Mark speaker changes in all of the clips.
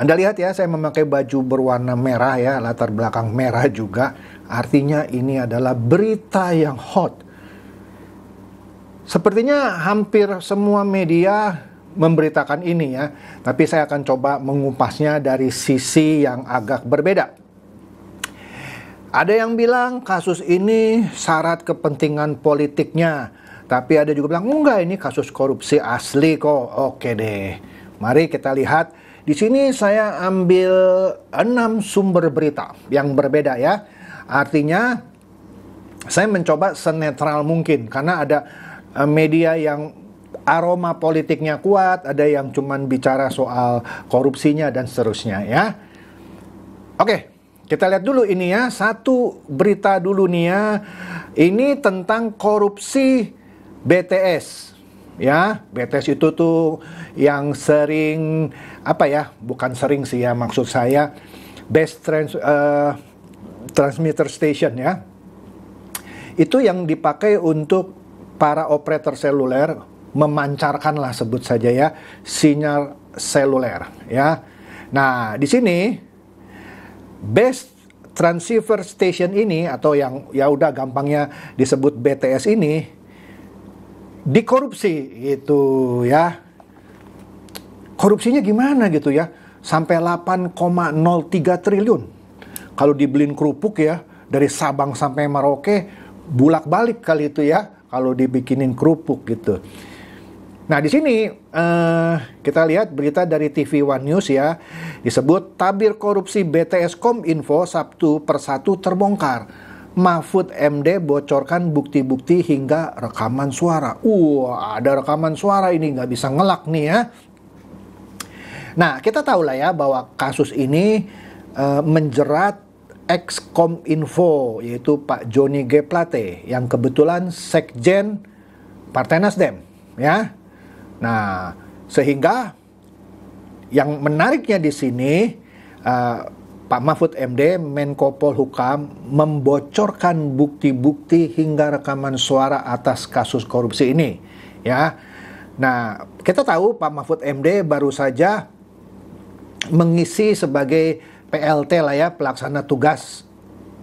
Speaker 1: anda lihat ya, saya memakai baju berwarna merah ya, latar belakang merah juga. Artinya ini adalah berita yang hot. Sepertinya hampir semua media memberitakan ini ya, tapi saya akan coba mengupasnya dari sisi yang agak berbeda. Ada yang bilang kasus ini syarat kepentingan politiknya, tapi ada juga bilang enggak ini kasus korupsi asli kok. Oke deh. Mari kita lihat di sini saya ambil enam sumber berita yang berbeda ya. Artinya saya mencoba senetral mungkin karena ada eh, media yang aroma politiknya kuat, ada yang cuman bicara soal korupsinya dan seterusnya ya. Oke, kita lihat dulu ini ya, satu berita dulu nih ya. Ini tentang korupsi BTS ya BTS itu tuh yang sering apa ya bukan sering sih ya maksud saya best trans, uh, transmitter station ya itu yang dipakai untuk para operator seluler memancarkanlah sebut saja ya sinyal seluler ya nah di sini best transceiver station ini atau yang ya udah gampangnya disebut BTS ini di korupsi itu ya. Korupsinya gimana gitu ya? Sampai 8,03 triliun. Kalau dibeliin kerupuk ya dari Sabang sampai Merauke bulak-balik kali itu ya kalau dibikinin kerupuk gitu. Nah, di sini eh, kita lihat berita dari TV One News ya. Disebut tabir korupsi BTS Kominfo Sabtu persatu terbongkar. Mahfud MD bocorkan bukti-bukti hingga rekaman suara. Wah, uh, ada rekaman suara ini nggak bisa ngelak nih ya. Nah, kita tahu lah ya bahwa kasus ini uh, menjerat Excom Info yaitu Pak Joni G Plate yang kebetulan sekjen Partai Nasdem ya. Nah, sehingga yang menariknya di sini uh, Pak Mahfud MD, Menko Polhukam, membocorkan bukti-bukti hingga rekaman suara atas kasus korupsi ini. Ya, nah kita tahu Pak Mahfud MD baru saja mengisi sebagai PLT lah ya pelaksana tugas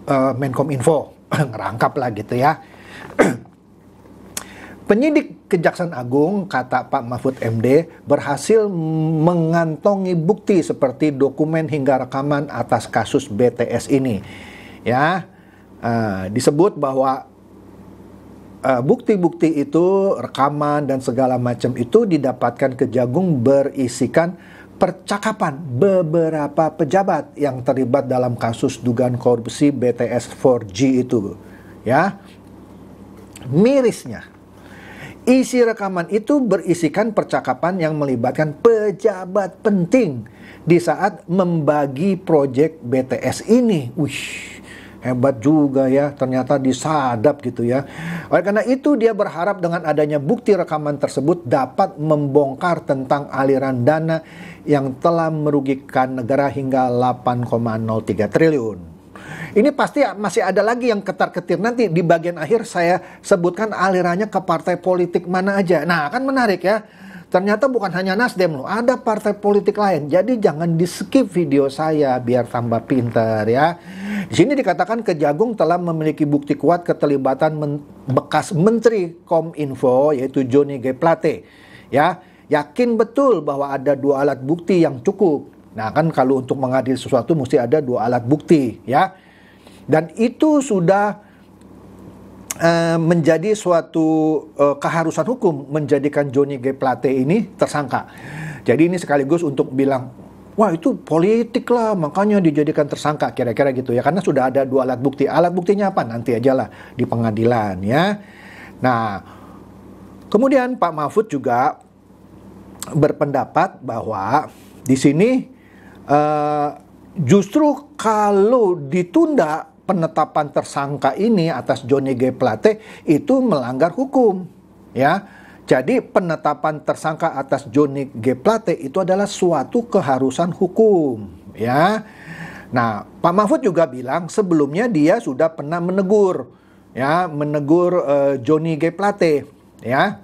Speaker 1: uh, eh, Menkom Info, ngerangkap lah gitu ya. Penyidik Kejaksaan Agung, kata Pak Mahfud MD, berhasil mengantongi bukti seperti dokumen hingga rekaman atas kasus BTS ini. Ya, uh, disebut bahwa eh, bukti-bukti uh, itu, rekaman dan segala macam itu didapatkan kejagung berisikan percakapan beberapa pejabat yang terlibat dalam kasus dugaan korupsi BTS 4G itu. Ya, mirisnya Isi rekaman itu berisikan percakapan yang melibatkan pejabat penting di saat membagi proyek BTS ini. Wih, hebat juga ya ternyata disadap gitu ya oleh karena itu dia berharap dengan adanya bukti rekaman tersebut dapat membongkar tentang aliran dana yang telah merugikan negara hingga 8,03 triliun ini pasti masih ada lagi yang ketar-ketir nanti di bagian akhir saya sebutkan alirannya ke partai politik mana aja. Nah, kan menarik ya. Ternyata bukan hanya Nasdem loh, ada partai politik lain. Jadi jangan di skip video saya biar tambah pinter ya. Di sini dikatakan Kejagung telah memiliki bukti kuat keterlibatan men bekas Menteri Kominfo yaitu Joni G Plate. Ya, yakin betul bahwa ada dua alat bukti yang cukup. Nah kan kalau untuk mengadil sesuatu mesti ada dua alat bukti ya. Dan itu sudah eh, menjadi suatu eh, keharusan hukum menjadikan Johnny G. Plate ini tersangka. Jadi ini sekaligus untuk bilang, wah itu politik lah, makanya dijadikan tersangka kira-kira gitu ya. Karena sudah ada dua alat bukti. Alat buktinya apa? Nanti aja lah di pengadilan ya. Nah, kemudian Pak Mahfud juga berpendapat bahwa di sini uh, justru kalau ditunda penetapan tersangka ini atas Johnny G Plate itu melanggar hukum ya jadi penetapan tersangka atas Johnny G Plate itu adalah suatu keharusan hukum ya nah Pak Mahfud juga bilang sebelumnya dia sudah pernah menegur ya menegur uh, Johnny G Plate ya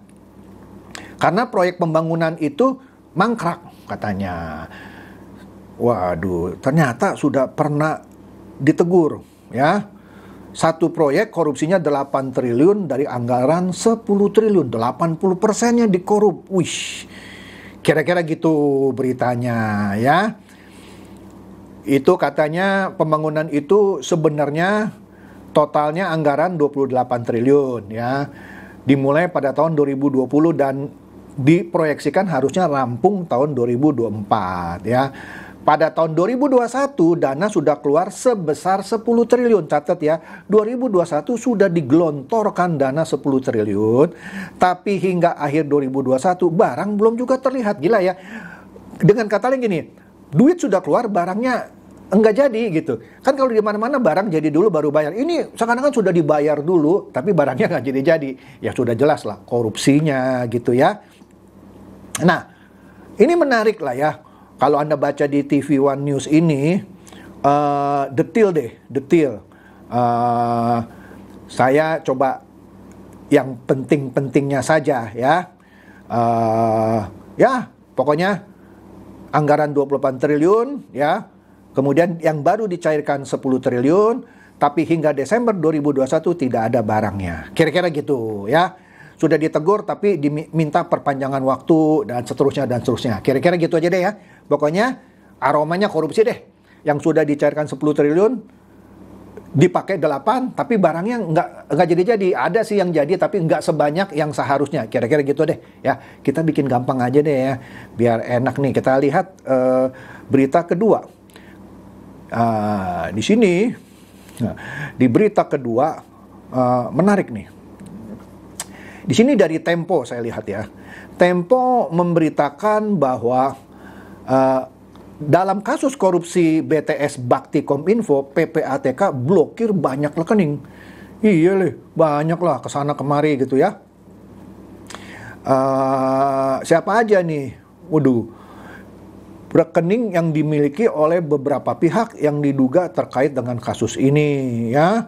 Speaker 1: karena proyek pembangunan itu mangkrak katanya waduh ternyata sudah pernah ditegur ya. Satu proyek korupsinya 8 triliun dari anggaran 10 triliun, 80 persennya dikorup. Wih, kira-kira gitu beritanya ya. Itu katanya pembangunan itu sebenarnya totalnya anggaran 28 triliun ya. Dimulai pada tahun 2020 dan diproyeksikan harusnya rampung tahun 2024 ya. Pada tahun 2021 dana sudah keluar sebesar 10 triliun. Catat ya, 2021 sudah digelontorkan dana 10 triliun, tapi hingga akhir 2021 barang belum juga terlihat. Gila ya. Dengan kata lain gini, duit sudah keluar, barangnya enggak jadi gitu. Kan kalau di mana-mana barang jadi dulu baru bayar. Ini sekarang kan sudah dibayar dulu tapi barangnya nggak jadi-jadi. Ya sudah jelas lah korupsinya gitu ya. Nah, ini menarik lah ya kalau Anda baca di TV One News ini uh, detail deh, detail. Uh, saya coba yang penting-pentingnya saja ya. Uh, ya, pokoknya anggaran 28 triliun ya. Kemudian yang baru dicairkan 10 triliun, tapi hingga Desember 2021 tidak ada barangnya. Kira-kira gitu ya. Sudah ditegur tapi diminta perpanjangan waktu dan seterusnya dan seterusnya. Kira-kira gitu aja deh ya. Pokoknya aromanya korupsi deh. Yang sudah dicairkan 10 triliun dipakai 8 tapi barangnya nggak nggak jadi-jadi ada sih yang jadi tapi nggak sebanyak yang seharusnya kira-kira gitu deh ya kita bikin gampang aja deh ya biar enak nih kita lihat uh, berita kedua uh, di sini nah, di berita kedua uh, menarik nih di sini dari Tempo saya lihat ya Tempo memberitakan bahwa Eh, dalam kasus korupsi BTS Bakti Kominfo, PPATK blokir banyak rekening. Iya leh, banyak lah kesana kemari gitu ya. Uh, siapa aja nih? Waduh, rekening yang dimiliki oleh beberapa pihak yang diduga terkait dengan kasus ini ya.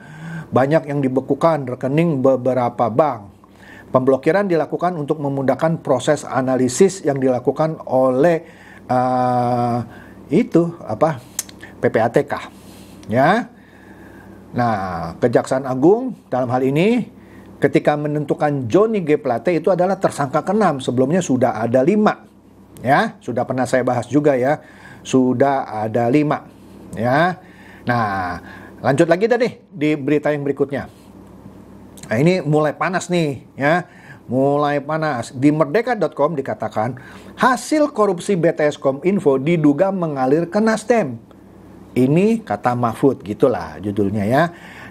Speaker 1: Banyak yang dibekukan rekening beberapa bank. Pemblokiran dilakukan untuk memudahkan proses analisis yang dilakukan oleh Eh, itu apa PPATK ya nah Kejaksaan Agung dalam hal ini ketika menentukan Johnny G Plate itu adalah tersangka keenam sebelumnya sudah ada lima ya sudah pernah saya bahas juga ya sudah ada lima ya nah lanjut lagi tadi di berita yang berikutnya nah, ini mulai panas nih ya mulai panas. Di merdeka.com dikatakan, hasil korupsi BTSKom Info diduga mengalir ke Nasdem. Ini kata Mahfud gitulah judulnya ya.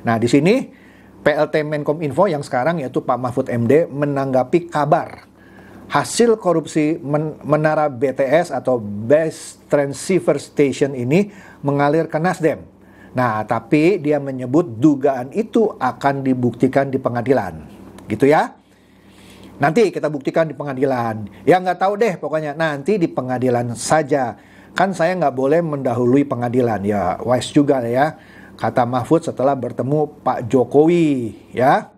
Speaker 1: Nah, di sini PLT Menkom Info yang sekarang yaitu Pak Mahfud MD menanggapi kabar hasil korupsi men menara BTS atau Best Transceiver Station ini mengalir ke Nasdem. Nah, tapi dia menyebut dugaan itu akan dibuktikan di pengadilan. Gitu ya. Nanti kita buktikan di pengadilan. Ya nggak tahu deh pokoknya nanti di pengadilan saja. Kan saya nggak boleh mendahului pengadilan. Ya wise juga ya. Kata Mahfud setelah bertemu Pak Jokowi ya.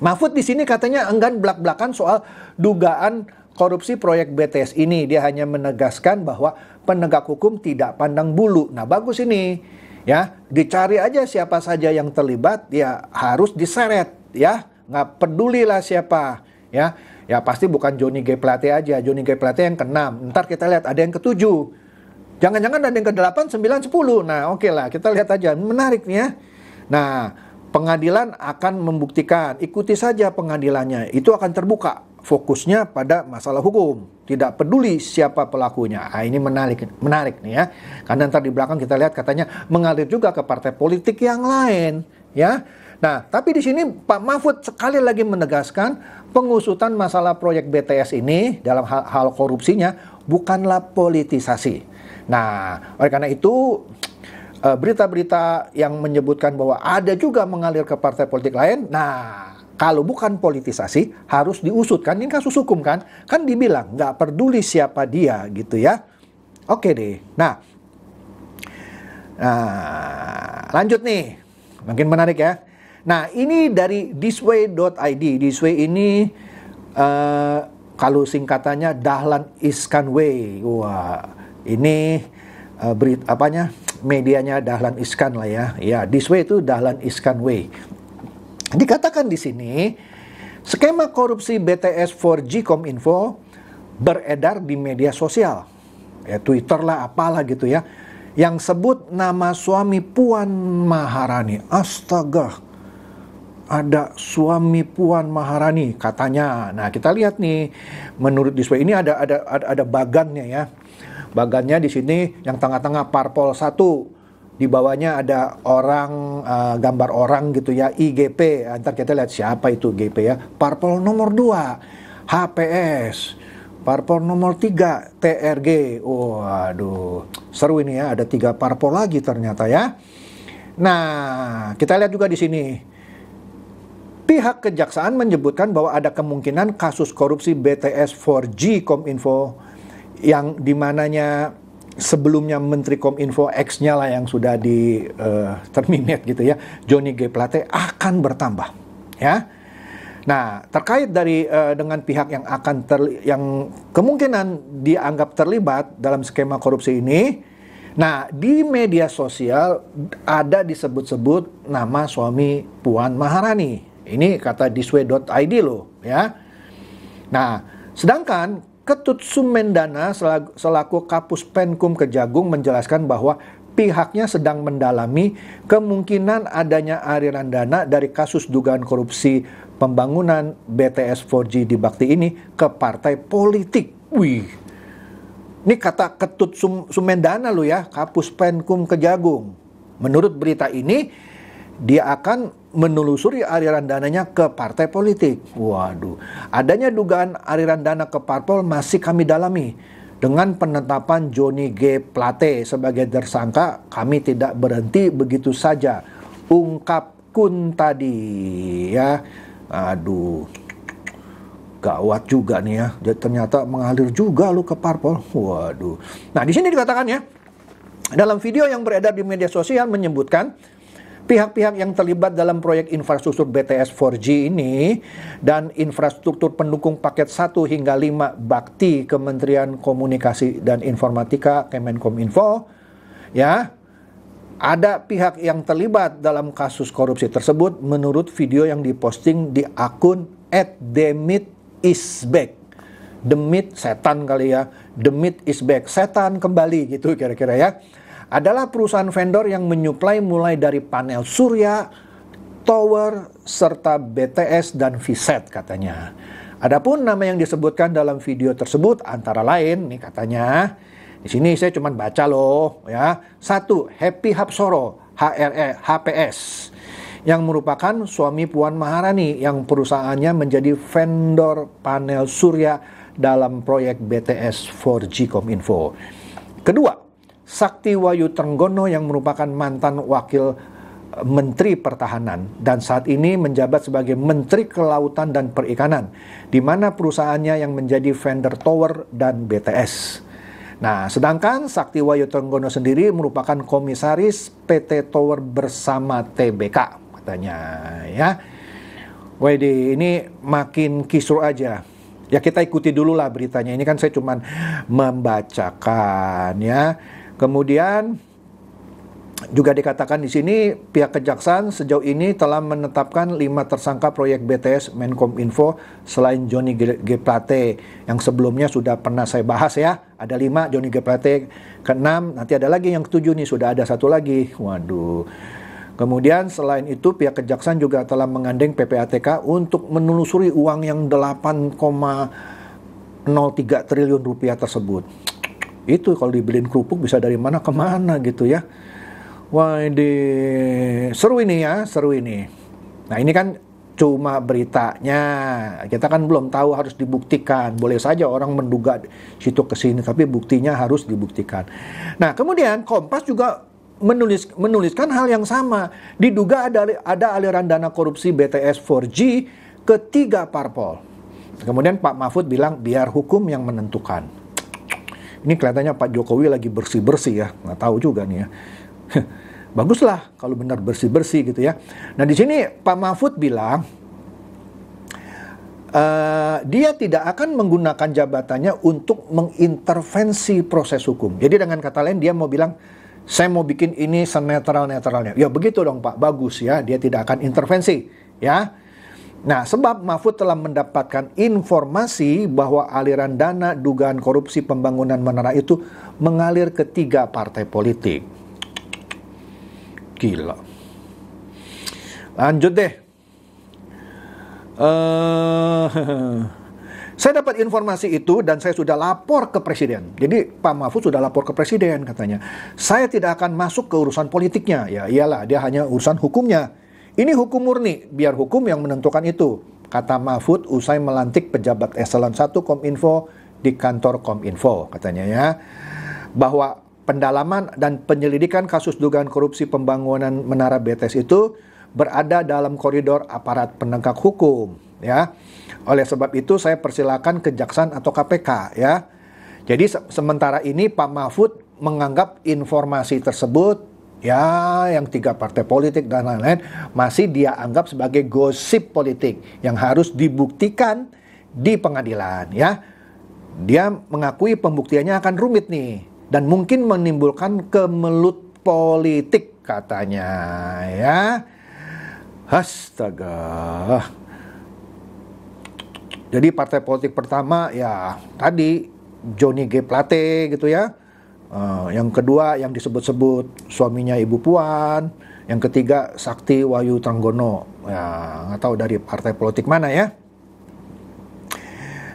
Speaker 1: Mahfud di sini katanya enggan belak-belakan soal dugaan korupsi proyek BTS ini. Dia hanya menegaskan bahwa penegak hukum tidak pandang bulu. Nah, bagus ini. Ya, dicari aja siapa saja yang terlibat, ya harus diseret, ya. Nggak pedulilah siapa ya ya pasti bukan Johnny G Plate aja Johnny G Plate yang ke keenam ntar kita lihat ada yang ketujuh jangan-jangan ada yang ke-8, 9, 10 nah oke okay lah kita lihat aja menarik nih ya nah pengadilan akan membuktikan ikuti saja pengadilannya itu akan terbuka fokusnya pada masalah hukum, tidak peduli siapa pelakunya. Nah, ini menarik, menarik nih ya. Karena ntar di belakang kita lihat katanya mengalir juga ke partai politik yang lain, ya. Nah, tapi di sini Pak Mahfud sekali lagi menegaskan pengusutan masalah proyek BTS ini dalam hal, hal korupsinya bukanlah politisasi. Nah, oleh karena itu eh, berita-berita yang menyebutkan bahwa ada juga mengalir ke partai politik lain, nah kalau bukan politisasi harus diusutkan kan ini kasus hukum kan kan dibilang nggak peduli siapa dia gitu ya oke deh nah nah lanjut nih mungkin menarik ya Nah, ini dari thisway.id. Thisway ini uh, kalau singkatannya Dahlan Iskan Way. Wah, ini uh, berit apanya? medianya Dahlan Iskan lah ya. Ya, thisway itu Dahlan Iskan Way. Dikatakan di sini skema korupsi BTS 4G Kominfo beredar di media sosial. Ya, Twitter lah apalah gitu ya yang sebut nama suami Puan Maharani. Astaga, ada suami Puan Maharani katanya. Nah, kita lihat nih menurut display ini ada ada ada, ada bagannya ya. Bagannya di sini yang tengah-tengah parpol satu di bawahnya ada orang uh, gambar orang gitu ya IGP. antar kita lihat siapa itu GP ya. Parpol nomor dua HPS. Parpol nomor tiga TRG. Waduh, oh, seru ini ya ada tiga parpol lagi ternyata ya. Nah, kita lihat juga di sini Pihak kejaksaan menyebutkan bahwa ada kemungkinan kasus korupsi BTS 4G Kominfo yang dimananya sebelumnya Menteri Kominfo X-nya lah yang sudah di uh, terminate gitu ya, Johnny G Plate akan bertambah ya. Nah, terkait dari uh, dengan pihak yang akan ter, yang kemungkinan dianggap terlibat dalam skema korupsi ini, nah di media sosial ada disebut-sebut nama suami Puan Maharani ini kata disway.id loh ya. Nah, sedangkan Ketut Sumendana selaku, Kapus Penkum Kejagung menjelaskan bahwa pihaknya sedang mendalami kemungkinan adanya aliran dana dari kasus dugaan korupsi pembangunan BTS 4G di Bakti ini ke partai politik. Wih, ini kata Ketut Sumendana lo ya, Kapus Penkum Kejagung. Menurut berita ini, dia akan menelusuri aliran dananya ke partai politik. Waduh, adanya dugaan aliran dana ke parpol masih kami dalami. Dengan penetapan Johnny G. Plate sebagai tersangka, kami tidak berhenti begitu saja. Ungkap Kun tadi, ya. Aduh, gawat juga nih ya. Dia ternyata mengalir juga lu ke parpol. Waduh. Nah, di sini dikatakan ya, dalam video yang beredar di media sosial menyebutkan, pihak-pihak yang terlibat dalam proyek infrastruktur BTS 4G ini dan infrastruktur pendukung paket 1 hingga 5 Bakti Kementerian Komunikasi dan Informatika Kemenkominfo ya ada pihak yang terlibat dalam kasus korupsi tersebut menurut video yang diposting di akun @demit_isback, demit setan kali ya demit is setan kembali gitu kira-kira ya adalah perusahaan vendor yang menyuplai mulai dari panel surya, tower, serta BTS dan VSET katanya. Adapun nama yang disebutkan dalam video tersebut antara lain nih katanya di sini saya cuma baca loh ya satu Happy Hapsoro HRE HPS yang merupakan suami Puan Maharani yang perusahaannya menjadi vendor panel surya dalam proyek BTS 4G Kominfo. Kedua, Sakti Wayu Trenggono yang merupakan mantan wakil eh, Menteri Pertahanan dan saat ini menjabat sebagai Menteri Kelautan dan Perikanan di mana perusahaannya yang menjadi vendor tower dan BTS. Nah, sedangkan Sakti Wayu Trenggono sendiri merupakan komisaris PT Tower bersama TBK katanya ya. Wd ini makin kisru aja. Ya kita ikuti dulu lah beritanya. Ini kan saya cuman membacakan ya. Kemudian juga dikatakan di sini pihak kejaksaan sejauh ini telah menetapkan lima tersangka proyek BTS Menkom Info selain Joni G. Plate yang sebelumnya sudah pernah saya bahas ya. Ada lima Joni G. Plate, keenam nanti ada lagi yang ketujuh nih sudah ada satu lagi. Waduh. Kemudian selain itu pihak kejaksaan juga telah mengandeng PPATK untuk menelusuri uang yang 8,03 triliun rupiah tersebut. Itu kalau dibeliin kerupuk bisa dari mana ke mana gitu ya. Wah ini seru ini ya, seru ini. Nah ini kan cuma beritanya. Kita kan belum tahu harus dibuktikan. Boleh saja orang menduga situ ke sini, tapi buktinya harus dibuktikan. Nah, kemudian Kompas juga menulis menuliskan hal yang sama. Diduga ada ada aliran dana korupsi BTS 4G ke tiga parpol. Kemudian Pak Mahfud bilang biar hukum yang menentukan. Ini kelihatannya Pak Jokowi lagi bersih-bersih ya, nggak tahu juga nih ya. Baguslah kalau benar bersih-bersih gitu ya. Nah di sini Pak Mahfud bilang, uh, dia tidak akan menggunakan jabatannya untuk mengintervensi proses hukum. Jadi dengan kata lain dia mau bilang saya mau bikin ini senetral-netralnya. Ya begitu dong Pak, bagus ya, dia tidak akan intervensi ya. Nah, sebab Mahfud telah mendapatkan informasi bahwa aliran dana dugaan korupsi pembangunan menara itu mengalir ke tiga partai politik. Gila. Lanjut deh. Uh, saya dapat informasi itu dan saya sudah lapor ke presiden. Jadi Pak Mahfud sudah lapor ke presiden katanya. Saya tidak akan masuk ke urusan politiknya. Ya iyalah, dia hanya urusan hukumnya ini hukum murni, biar hukum yang menentukan itu, kata Mahfud usai melantik pejabat eselon 1 Kominfo di kantor Kominfo, katanya ya. Bahwa pendalaman dan penyelidikan kasus dugaan korupsi pembangunan Menara BTS itu berada dalam koridor aparat penegak hukum, ya. Oleh sebab itu saya persilakan kejaksaan atau KPK, ya. Jadi se sementara ini Pak Mahfud menganggap informasi tersebut ya yang tiga partai politik dan lain-lain masih dia anggap sebagai gosip politik yang harus dibuktikan di pengadilan ya. Dia mengakui pembuktiannya akan rumit nih dan mungkin menimbulkan kemelut politik katanya ya. Astaga. Jadi partai politik pertama ya tadi Johnny G Plate gitu ya Uh, yang kedua yang disebut-sebut suaminya Ibu Puan, yang ketiga Sakti wayu tanggono Ya, nggak tahu dari partai politik mana ya.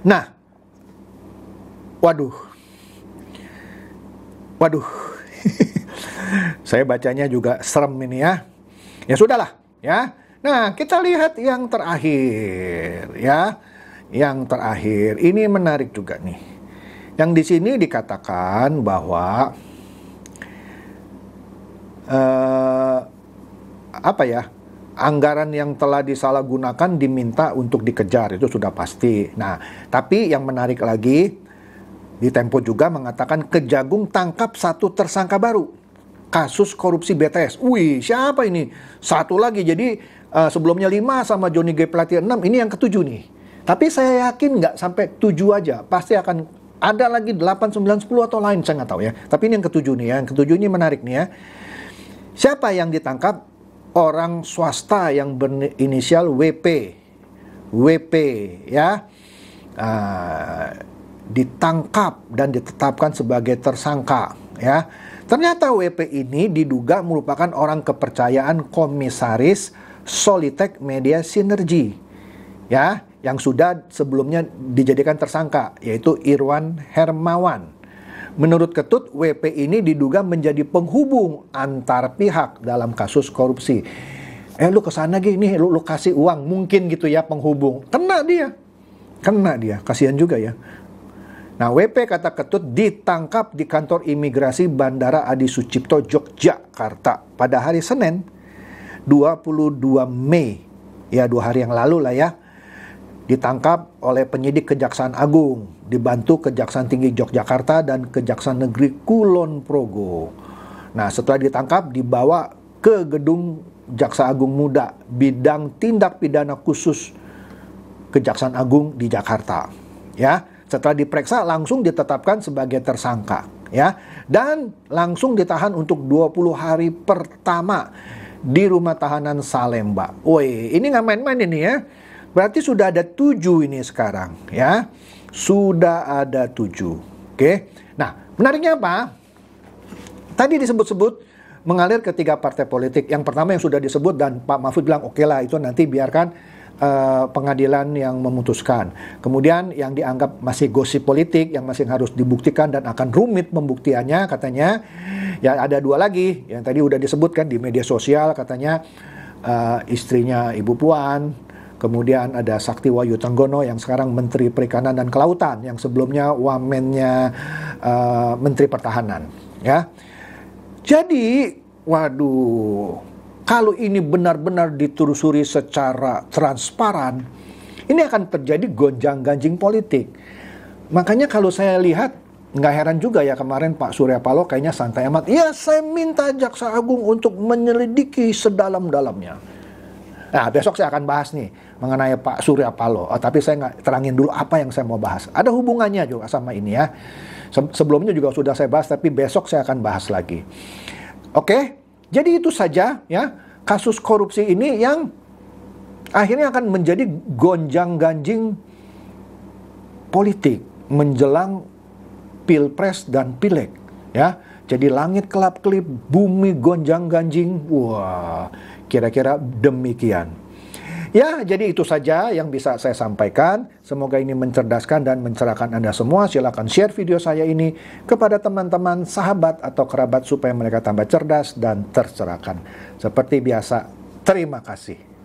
Speaker 1: Nah, waduh. Waduh. Saya bacanya juga serem ini ya. Ya sudahlah, ya. Nah, kita lihat yang terakhir ya. Yang terakhir ini menarik juga nih. Yang di sini dikatakan bahwa eh, apa ya? anggaran yang telah disalahgunakan diminta untuk dikejar itu sudah pasti. Nah, tapi yang menarik lagi di Tempo juga mengatakan Kejagung tangkap satu tersangka baru kasus korupsi BTS. Wih, siapa ini? Satu lagi. Jadi uh, sebelumnya lima sama Johnny G Plate enam. Ini yang ketujuh nih. Tapi saya yakin nggak sampai tujuh aja, pasti akan ada lagi 8, 9, 10 atau lain, saya nggak tahu ya. Tapi ini yang ketujuh nih ya, yang ketujuh ini menarik nih ya. Siapa yang ditangkap? Orang swasta yang berinisial WP. WP ya. Uh, ditangkap dan ditetapkan sebagai tersangka ya. Ternyata WP ini diduga merupakan orang kepercayaan komisaris Solitek Media Sinergi. Ya, yang sudah sebelumnya dijadikan tersangka, yaitu Irwan Hermawan. Menurut Ketut, WP ini diduga menjadi penghubung antar pihak dalam kasus korupsi. Eh lu kesana gini, lu, lu kasih uang, mungkin gitu ya penghubung. Kena dia, kena dia, kasihan juga ya. Nah WP kata Ketut ditangkap di kantor imigrasi Bandara Adi Sucipto, Yogyakarta pada hari Senin 22 Mei. Ya dua hari yang lalu lah ya ditangkap oleh penyidik Kejaksaan Agung, dibantu Kejaksaan Tinggi Yogyakarta dan Kejaksaan Negeri Kulon Progo. Nah, setelah ditangkap dibawa ke gedung Jaksa Agung Muda bidang tindak pidana khusus Kejaksaan Agung di Jakarta. Ya, setelah diperiksa langsung ditetapkan sebagai tersangka, ya. Dan langsung ditahan untuk 20 hari pertama di rumah tahanan Salemba. Woi, ini nggak main-main ini ya. Berarti sudah ada tujuh ini sekarang ya. Sudah ada tujuh. Oke. Nah, menariknya apa? Tadi disebut-sebut mengalir ke tiga partai politik. Yang pertama yang sudah disebut dan Pak Mahfud bilang oke lah itu nanti biarkan uh, pengadilan yang memutuskan. Kemudian yang dianggap masih gosip politik yang masih harus dibuktikan dan akan rumit pembuktiannya katanya ya ada dua lagi yang tadi sudah disebutkan di media sosial katanya uh, istrinya Ibu Puan Kemudian ada Sakti Wayu Tenggono yang sekarang Menteri Perikanan dan Kelautan yang sebelumnya wamennya uh, Menteri Pertahanan ya. Jadi waduh kalau ini benar-benar ditelusuri secara transparan ini akan terjadi gonjang-ganjing politik. Makanya kalau saya lihat nggak heran juga ya kemarin Pak Surya Paloh kayaknya santai amat. Iya, saya minta Jaksa Agung untuk menyelidiki sedalam-dalamnya. Nah, besok saya akan bahas nih mengenai Pak Surya Paloh. Oh, tapi saya nggak terangin dulu apa yang saya mau bahas. Ada hubungannya juga sama ini ya. sebelumnya juga sudah saya bahas, tapi besok saya akan bahas lagi. Oke, jadi itu saja ya kasus korupsi ini yang akhirnya akan menjadi gonjang-ganjing politik menjelang pilpres dan pileg ya. Jadi langit kelap-kelip, bumi gonjang-ganjing. Wah, Kira-kira demikian. Ya, jadi itu saja yang bisa saya sampaikan. Semoga ini mencerdaskan dan mencerahkan Anda semua. Silakan share video saya ini kepada teman-teman, sahabat, atau kerabat supaya mereka tambah cerdas dan tercerahkan. Seperti biasa, terima kasih.